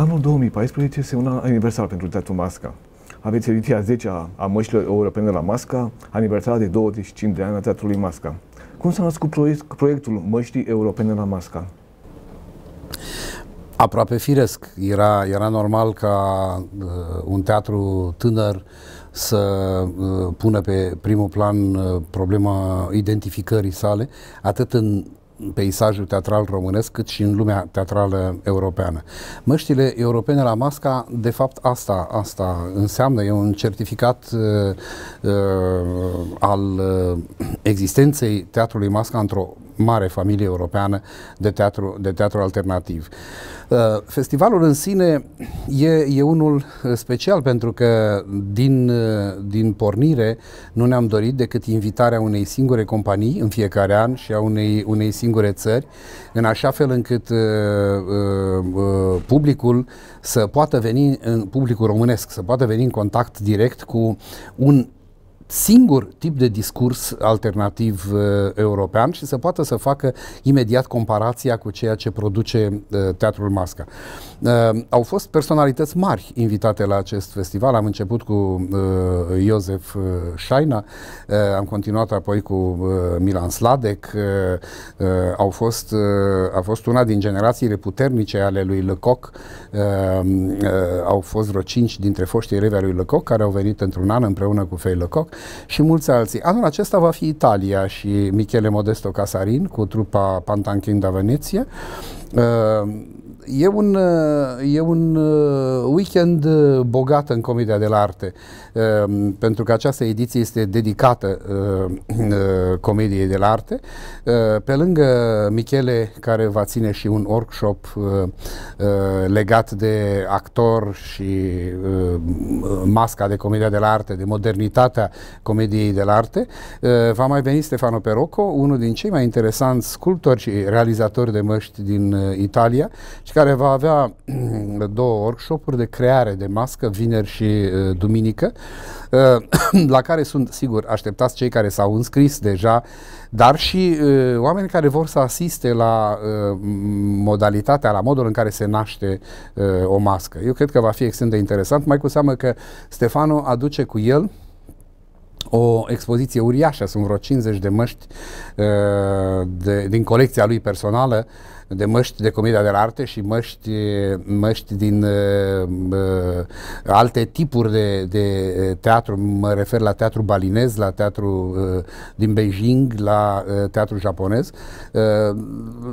Anul 2014 este un aniversar pentru teatru Masca. Aveți ediția 10 a, a Măștilor europene la Masca, aniversarea de 25 de ani a Teatrului Masca. Cum s-a născut proiect, proiectul Măștii Europene la Masca? Aproape firesc. Era, era normal ca uh, un teatru tânăr să uh, pună pe primul plan uh, problema identificării sale, atât în peisajul teatral românesc, cât și în lumea teatrală europeană. Măștile europene la masca, de fapt, asta, asta înseamnă, e un certificat uh, uh al uh, existenței teatrului masca într-o mare familie europeană de teatru, de teatru alternativ. Uh, festivalul în sine e, e unul uh, special pentru că din, din pornire nu ne-am dorit decât invitarea unei singure companii în fiecare an și a unei, unei singure singure țări, în așa fel încât uh, uh, uh, publicul să poată veni, în publicul românesc, să poată veni în contact direct cu un singur tip de discurs alternativ uh, european și să poată să facă imediat comparația cu ceea ce produce uh, Teatrul Masca. Uh, au fost personalități mari invitate la acest festival. Am început cu uh, Iosef uh, Șaina, uh, am continuat apoi cu uh, Milan Sladek, uh, uh, au fost, uh, a fost una din generațiile puternice ale lui Lecoq. Uh, uh, au fost vreo cinci dintre foștii elevi lui Lecoq care au venit într-un an împreună cu Fei Lecoq și mulți alții. Anul acesta va fi Italia și Michele Modesto Casarin cu trupa Pantanchin da Veneție. Uh, e un, e un uh, weekend uh, bogat în Comisia de la Arte, um, pentru că această ediție este dedicată uh, Comediei de la Arte. Pe lângă Michele, care va ține și un workshop legat de actor și masca de Comedia de la Arte, de modernitatea Comediei de la Arte, va mai veni Stefano Perocco, unul din cei mai interesanți sculptori și realizatori de măști din Italia, și care va avea două workshop-uri de creare de mască, vineri și uh, duminică, uh, la care sunt, sigur, așteptați cei care s-au înscris deja, dar și uh, oameni care vor să asiste la uh, modalitatea, la modul în care se naște uh, o mască. Eu cred că va fi extrem de interesant, mai cu seamă că Stefano aduce cu el o expoziție uriașă, sunt vreo 50 de măști uh, de, din colecția lui personală, uh, de măști de comedia de la arte și măști, măști din uh, uh alte tipuri de, de uh, teatru. Mă refer la teatru balinez, la teatru uh, din Beijing, la uh, teatru japonez. Uh,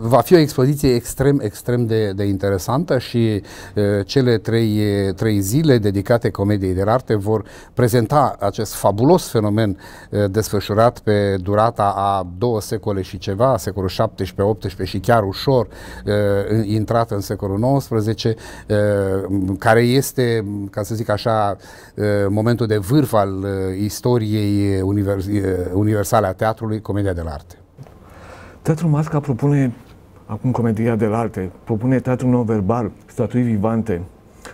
va fi o expoziție extrem, extrem de, de interesantă și uh, cele trei, trei zile dedicate comediei de la arte vor prezenta acest fabulos fenomen uh, desfășurat pe durata a două secole și ceva, secolul 17, 18 și chiar ușor uh, intrat în secolul XIX, uh, care este, ca să zic așa, uh, momentul de vârf al uh, istoriei univers universale a teatrului, comedia de la arte. Teatrul Masca propune acum comedia de la arte, propune teatrul non-verbal, statui vivante.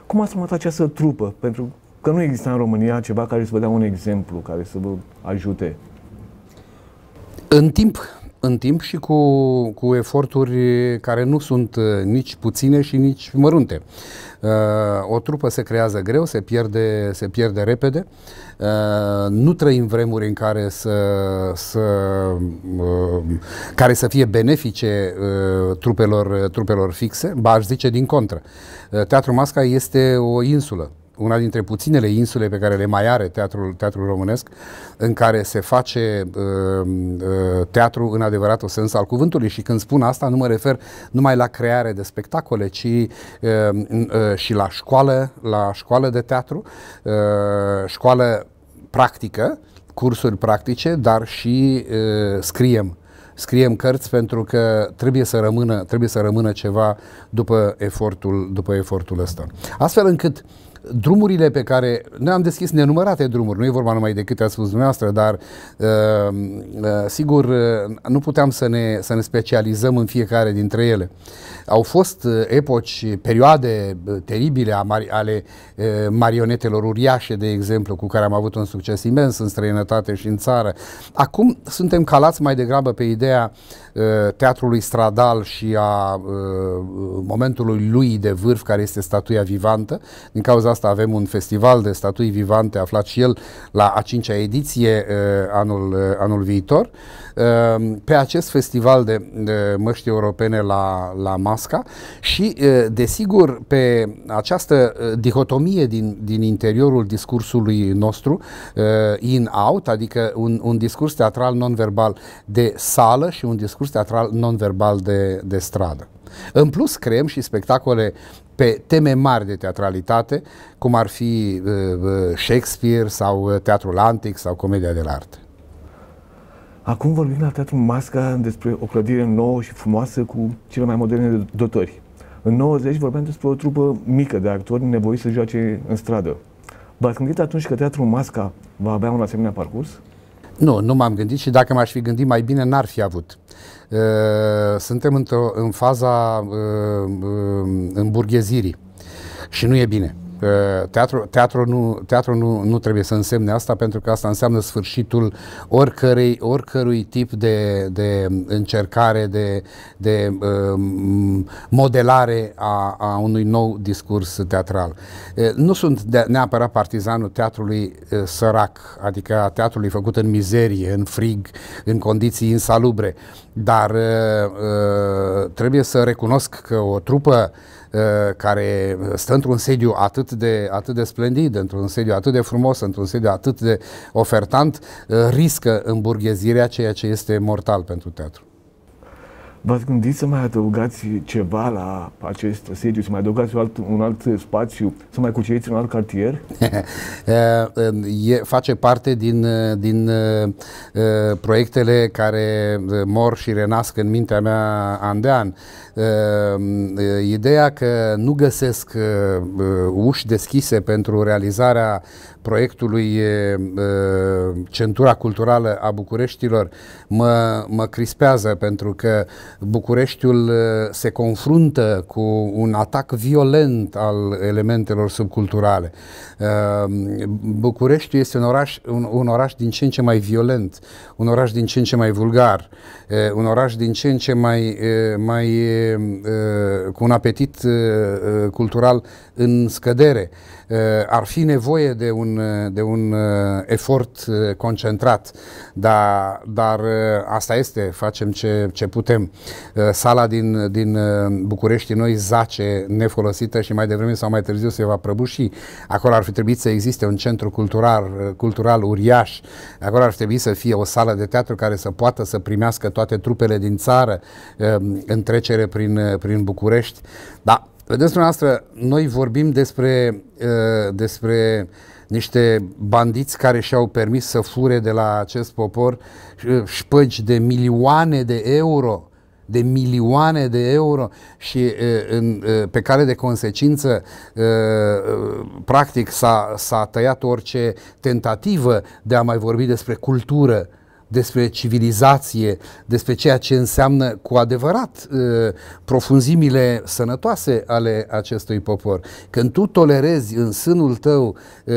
Cum a sumat această trupă? Pentru că nu exista în România ceva care să vă dea un exemplu, care să vă ajute. În timp, în timp și cu, cu eforturi care nu sunt uh, nici puține și nici mărunte. Uh, o trupă se creează greu, se pierde, se pierde repede. Uh, nu trăim vremuri în care să, să, care să fie benefice trupelor, trupelor fixe, ba aș zice din contră. Teatrul Masca este o insulă una dintre puținele insule pe care le mai are teatrul, teatrul românesc, în care se face uh, uh, teatru în adevăratul sens al cuvântului și când spun asta nu mă refer numai la creare de spectacole, ci uh, uh, și la școală, la școală de teatru, uh, școală practică, cursuri practice, dar și uh, scriem scriem cărți pentru că trebuie să rămână, trebuie să rămână ceva după efortul, după efortul ăsta. Astfel încât uh, drumurile pe care noi am deschis nenumărate drumuri, nu e vorba numai de câte a spus dumneavoastră, dar uh, uh, sigur uh, nu puteam să ne, să ne specializăm în fiecare dintre ele. Au fost epoci, perioade teribile ale marionetelor uriașe, de exemplu, cu care am avut un succes imens în străinătate și în țară. Acum suntem calați mai degrabă pe ideea Uh, teatrului stradal și a uh, momentului lui de vârf, care este statuia vivantă. Din cauza asta avem un festival de statui vivante aflat și el la a cincea ediție uh, anul, anul viitor. Pe acest festival de, măști europene la, la Masca și, desigur, pe această dihotomie din, din interiorul discursului nostru, in-out, adică un, un discurs teatral non-verbal de sală și un discurs discurs teatral non-verbal de, de stradă. În plus, creăm și spectacole pe teme mari de teatralitate, cum ar fi uh, uh Shakespeare sau uh, teatrul antic sau comedia de la artă. Acum vorbim la Teatrul Masca despre o clădire nouă și frumoasă cu cele mai moderne dotări. În 90 vorbeam despre o trupă mică de actori nevoiți să joace în stradă. V-ați gândit atunci că Teatrul Masca va avea un asemenea parcurs? Nu, nu m-am gândit și dacă m-aș fi gândit mai bine, n-ar fi avut. Uh, suntem în faza uh, uh, îmburghezirii și nu e bine. Teatru, teatru, nu, teatru nu, nu trebuie să însemne asta pentru că asta înseamnă sfârșitul oricărei, oricărui tip de, de încercare, de, de um, modelare a, a unui nou discurs teatral. Nu sunt neapărat partizanul teatrului sărac, adică a teatrului făcut în mizerie, în frig, în condiții insalubre, dar uh, trebuie să recunosc că o trupă Uh, care stă într-un sediu atât de, atât de splendid, într-un sediu atât de frumos, într-un sediu atât de ofertant, uh, riscă îmburghezirea, ceea ce este mortal pentru teatru. V-ați gândit să mai adăugați ceva la acest sediu, să mai adăugați un alt, un alt spațiu, să mai cuceriți un alt cartier? Uh, e, face parte din, din uh, proiectele care mor și renasc în mintea mea an de an. Ehm, ideea că nu găsesc uși deschise pentru realizarea proiectului Centura Culturală a Bucureștilor mă, mă crispează pentru că Bucureștiul se confruntă cu un atac violent al elementelor subculturale. Ehm, Bucureștiul este un oraș, un, un oraș din ce în ce mai violent, un oraș din ce în ce mai vulgar, un oraș din ce în ce mai, mai cu un apetit cultural în scădere. Eh, ar fi nevoie de un, eh, de un eh, efort concentrat, dar, dar asta este, facem ce, ce putem. Sala din, din București noi zace nefolosită și mai devreme sau mai târziu se va prăbuși. Acolo ar fi trebuit să existe un centru cultural, cultural uriaș, acolo ar trebui să fie o sală de teatru care să poată să primească toate trupele din țară în trecere prin, prin București. Da, Vedeți, dumneavoastră, noi vorbim despre, uh, despre niște bandiți care și-au permis să fure de la acest popor șpăgi de milioane de euro de milioane de euro și în, pe care de consecință practic s-a, tăiat orice tentativă de a mai vorbi despre cultură despre civilizație, despre ceea ce înseamnă cu adevărat uh, profunzimile sănătoase ale acestui popor. Când tu tolerezi în sânul tău uh,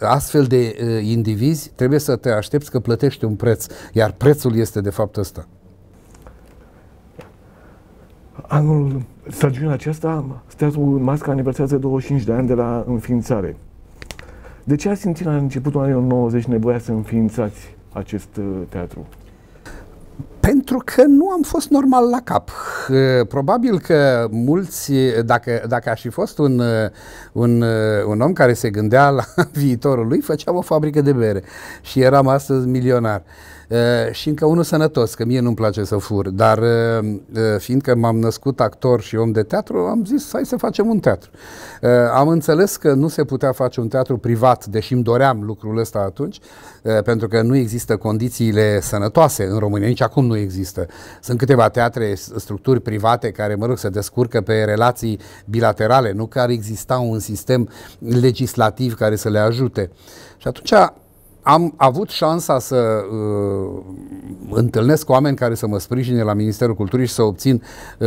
astfel de uh, indivizi, trebuie să te aștepți că plătești un preț, iar prețul este de fapt ăsta. Anul stagiunea aceasta, statul Masca aniversează 25 de ani de la înființare. De ce ați simțit la începutul anilor 90 nevoia să înființați acest uh, teatru? Pentru că nu am fost normal la cap. Probabil că mulți, dacă, dacă aș fi fost un, un, un om care se gândea la viitorul lui, făceam o fabrică de bere și eram astăzi milionar. Uh, și încă unul sănătos, că mie nu-mi place să fur, dar uh, fiindcă m-am născut actor și om de teatru, am zis hai să facem un teatru. Uh, am înțeles că nu se putea face un teatru privat, deși îmi doream lucrul ăsta atunci, pentru că nu există condițiile sănătoase în România, nici acum nu există. Sunt câteva teatre, structuri private care, mă rog, se descurcă pe relații bilaterale, nu care exista un sistem legislativ care să le ajute. Și atunci am avut șansa să uh, întâlnesc oameni care să mă sprijine la Ministerul Culturii și să obțin uh,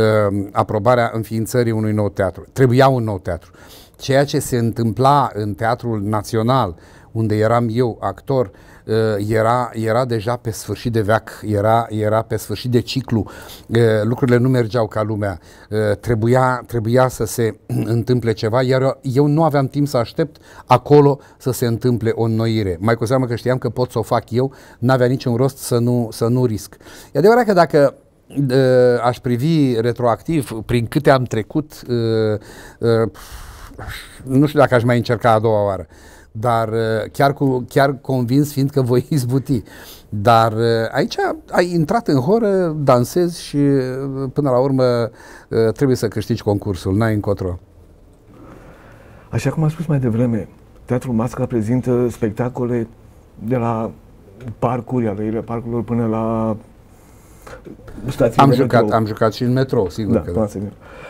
aprobarea înființării unui nou teatru. Trebuia un nou teatru. Ceea ce se întâmpla în Teatrul Național, unde eram eu actor, uh, Uh, era, era deja pe sfârșit de veac, era, era pe sfârșit de ciclu, uh, lucrurile nu mergeau ca lumea, uh, trebuia, trebuia să se întâmple ceva, iar eu nu aveam timp să aștept acolo să se întâmple o înnoire. Mai cu seamă că știam că pot să o fac eu, n-avea niciun rost să nu, să nu risc. E adevărat că dacă aș privi retroactiv prin câte am trecut, nu știu dacă aș mai încerca a doua oară dar uh, chiar, cu, chiar convins fiind că voi izbuti. Dar uh, aici ai intrat în horă, dansezi și uh, până la urmă trebuie să câștigi concursul, n-ai încotro. Așa cum am spus mai devreme, Teatrul Masca prezintă spectacole de la parcuri ale ele, parcurilor până la stații am jucat, am jucat și în metrou, sigur da, că da.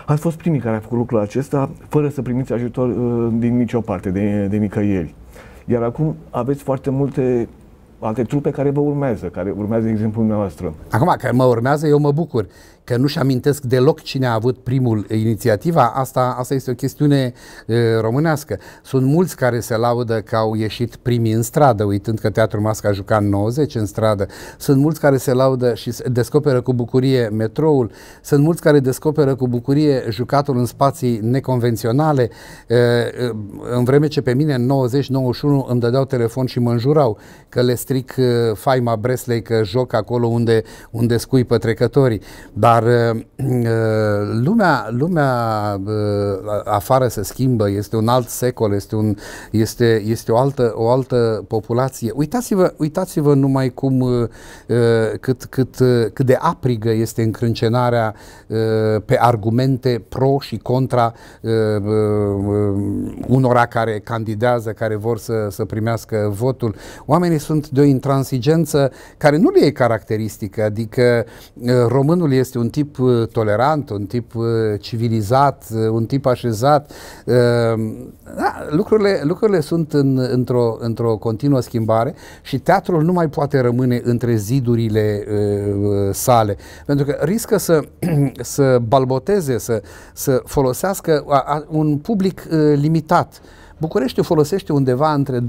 Ați fost primii care a făcut lucrul acesta fără să primiți ajutor uh, din nicio parte, de, de nicăieri. Iar acum aveți foarte multe alte trupe care vă urmează, care urmează exemplul dumneavoastră. Acum, că mă urmează, eu mă bucur că nu-și amintesc deloc cine a avut primul inițiativa, asta, asta este o chestiune e, românească. Sunt mulți care se laudă că au ieșit primii în stradă, uitând că Teatrul Masca a jucat 90 în stradă. Sunt mulți care se laudă și descoperă cu bucurie metroul. Sunt mulți care descoperă cu bucurie jucatul în spații neconvenționale. E, în vreme ce pe mine în 90-91 îmi dădeau telefon și mă înjurau că le stric faima Breslei, că joc acolo unde, unde scui pătrecătorii. Dar dar eh, eh, lumea, lumea eh, afară se schimbă, este un alt secol, este, un, este, este o, altă, o altă populație. Uitați-vă, uitați-vă numai cum, cât, cât, cât de aprigă este încrâncenarea pe argumente pro și contra unora care candidează, care vor să, să primească votul. Oamenii sunt de o intransigență care nu le e caracteristică, adică românul este un un tip uh, tolerant, un tip uh, civilizat, uh, un tip așezat. Da, lucrurile, lucrurile sunt în, într-o, într-o continuă schimbare și teatrul nu mai poate rămâne între zidurile sale, pentru că riscă să, să balboteze, să, să folosească un public limitat. București folosește undeva între 200-250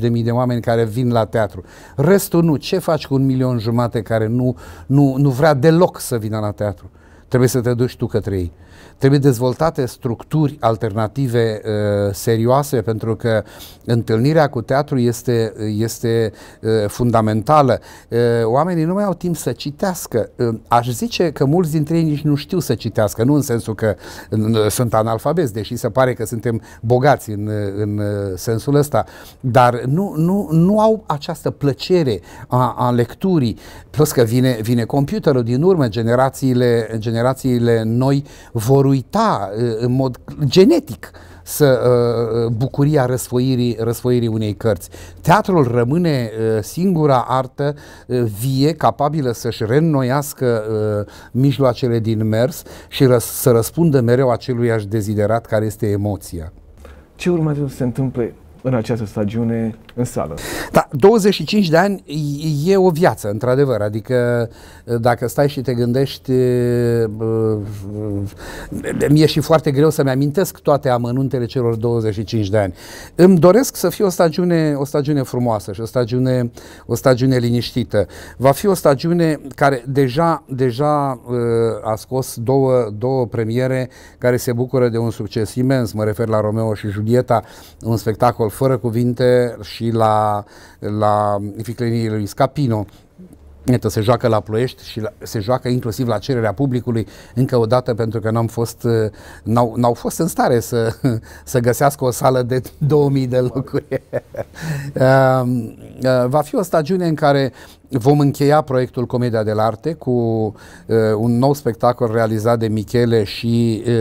de mii de oameni care vin la teatru. Restul nu. Ce faci cu un milion jumate care nu, nu, nu vrea deloc să vină la teatru? Trebuie să te duci tu către ei. Trebuie dezvoltate structuri alternative uh, serioase pentru că întâlnirea cu teatru este, este uh, fundamentală. Uh, oamenii nu mai au timp să citească. Uh, aș zice că mulți dintre ei nici nu știu să citească, nu în sensul că uh, sunt analfabeti, deși se pare că suntem bogați în, uh, în uh, sensul ăsta, dar nu, nu, nu au această plăcere a, a lecturii. Plus că vine, vine computerul din urmă, generațiile, generațiile noi vor vor uita uh, în mod genetic să uh, bucuria răsfoirii, răsfoirii unei cărți. Teatrul rămâne uh, singura artă uh, vie, capabilă să-și reînnoiască uh, mijloacele din mers și răs- să răspundă mereu aceluiași deziderat care este emoția. Ce urmează să se întâmple în această stagiune în sală. Da, 25 de ani e o viață, într-adevăr. Adică eh, dacă stai și te gândești, eh, eh, mi-e și foarte greu să-mi amintesc toate amănuntele celor 25 de ani. Îmi doresc să fie o stagiune, o stagiune frumoasă și o stagiune, o stagiune liniștită. Va fi o stagiune care deja, deja a scos două, două premiere care se bucură de un succes imens. Mă refer la Romeo și Julieta, un spectacol fără cuvinte și la, la ficlenie lui Scapino. Iată, se joacă la Ploiești și la, se joacă inclusiv la cererea publicului încă o dată pentru că n-au fost, uh, n-au, n-au fost în stare să, să găsească o sală de 2000 de locuri. Um, uh, va fi o stagiune în care Vom încheia proiectul Comedia de Arte cu uh, un nou spectacol realizat de Michele și uh,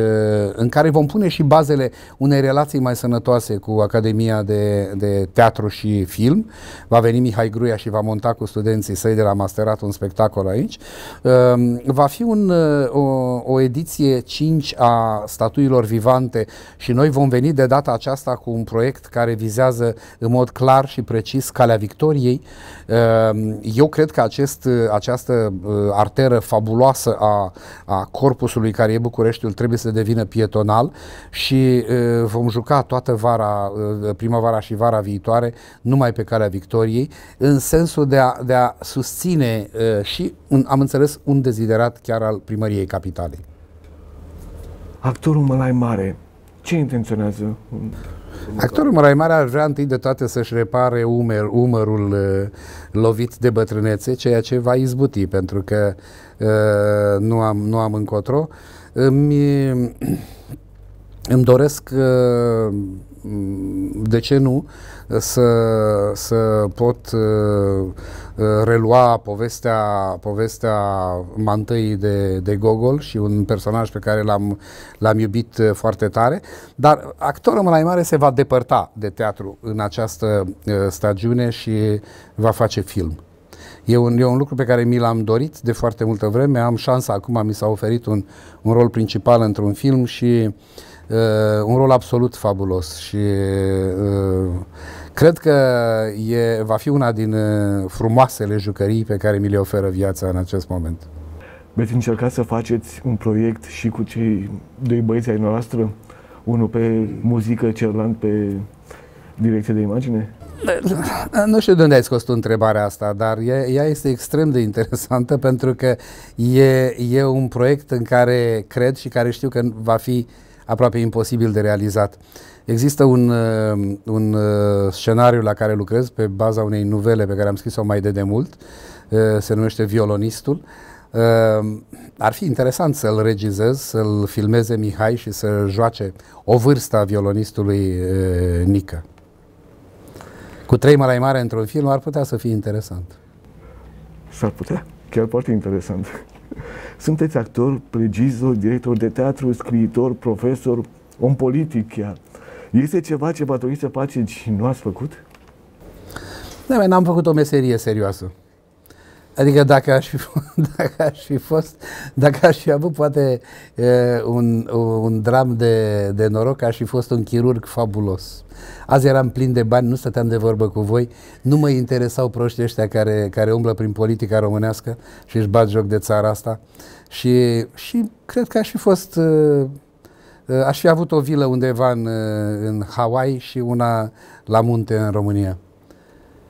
în care vom pune și bazele unei relații mai sănătoase cu Academia de, de Teatru și Film. Va veni Mihai Gruia și va monta cu studenții săi de la masterat un spectacol aici. Uh, va fi un, uh, o, o ediție 5 a statuilor vivante și noi vom veni de data aceasta cu un proiect care vizează în mod clar și precis calea victoriei. Uh, eu cred că acest, uh, această uh, arteră fabuloasă a, a corpusului care e Bucureștiul trebuie să devină pietonal și uh, vom juca toată vara, primăvara și vara viitoare numai pe calea victoriei, în sensul de a, de a susține și, am înțeles, un deziderat chiar al primăriei capitalei. Actorul Mălai Mare, ce intenționează? Actorul Mărai Mare ar vrea întâi de toate să-și repare umer, umărul uh, lovit de bătrânețe, ceea ce va izbuti, pentru că uh, nu, am, nu am încotro. Îmi, îmi doresc, uh, de ce nu, să, să pot uh, relua povestea, povestea mantăii de, de Gogol și un personaj pe care l-am, l-am iubit foarte tare, dar actorul mai mare se va depărta de teatru în această uh, stagiune și va face film. E un, e un lucru pe care mi l-am dorit de foarte multă vreme, am șansa, acum mi s-a oferit un, un rol principal într-un film și Uh, un rol absolut fabulos și uh, cred că e, va fi una din uh, frumoasele jucării pe care mi le oferă viața în acest moment. Veți încerca să faceți un proiect și cu cei doi băieți ai noastră, unul pe muzică, celălalt pe direcție de imagine? Nu știu de unde ai scos tu întrebarea asta, dar ea este extrem de interesantă pentru că e, e un proiect în care cred și care știu că va fi uh, aproape imposibil de realizat. Există un, uh, un uh, scenariu la care lucrez pe baza unei nuvele pe care am scris-o mai de demult, uh, se numește Violonistul. Ar fi interesant să-l regizez, să-l filmeze Mihai și să joace o vârstă a violonistului Nică. Cu trei mai mare într-un film ar putea să fie interesant. S-ar putea, chiar foarte interesant. Sunteți actor, regizor, director de teatru, scriitor, profesor, om politic chiar. Este ceva ce va trebui să faceți și nu ați făcut? Da, n-am făcut o meserie serioasă. Adică dacă aș fi, dacă aș fi fost, dacă aș fi avut poate un, un dram de, de noroc, aș fi fost un chirurg fabulos. Azi eram plin de bani, nu stăteam de vorbă cu voi, nu mă interesau proștii ăștia care, care umblă prin politica românească și își bat joc de țara asta. Și, și cred că aș fi fost, aș fi avut o vilă undeva în, în Hawaii și una la munte în România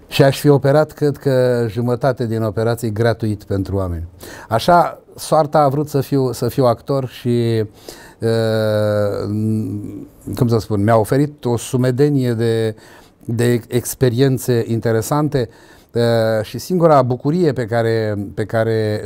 și aș fi operat, cred că, jumătate din operații gratuit pentru oameni. Așa, soarta a vrut să fiu, să fiu actor și, uh, cum să spun, mi-a oferit o sumedenie de, de experiențe interesante. Uh, Eh, și singura bucurie pe care, pe care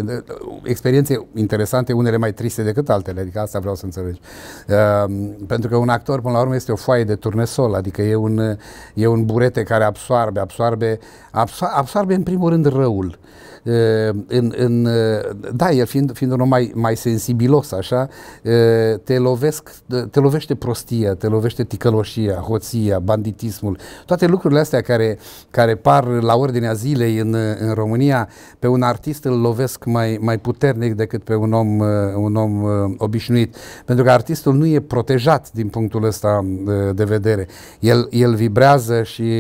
experiențe interesante, unele mai triste decât altele, adică asta vreau să înțelegi. Eh, pentru că un actor, până la urmă, este o foaie de turnesol, adică e un, e un burete care absoarbe, absoarbe, absoarbe, absoarbe în primul rând răul. Uh, Eh, în, în, eh, da, el fiind, fiind unul mai, mai sensibilos așa, eh, te, lovesc, te lovește prostia, te lovește ticăloșia, hoția, banditismul, toate lucrurile astea care, care par la ordinea zilei în, în România, pe un artist îl lovesc mai, mai puternic decât pe un om, un om obișnuit, pentru că artistul nu e protejat din punctul ăsta de vedere. El, el vibrează și,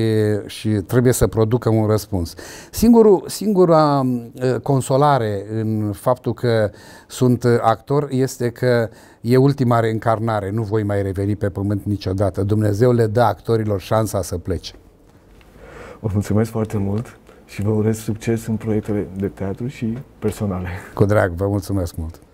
și trebuie să producă un răspuns. Singurul, singura Uh, consolare în faptul că sunt uh, actor este că e ultima reîncarnare, nu voi mai reveni pe pământ niciodată. Dumnezeu le dă actorilor șansa să plece. Vă mulțumesc foarte mult și vă urez succes în proiectele de teatru și personale. Cu drag, vă mulțumesc mult!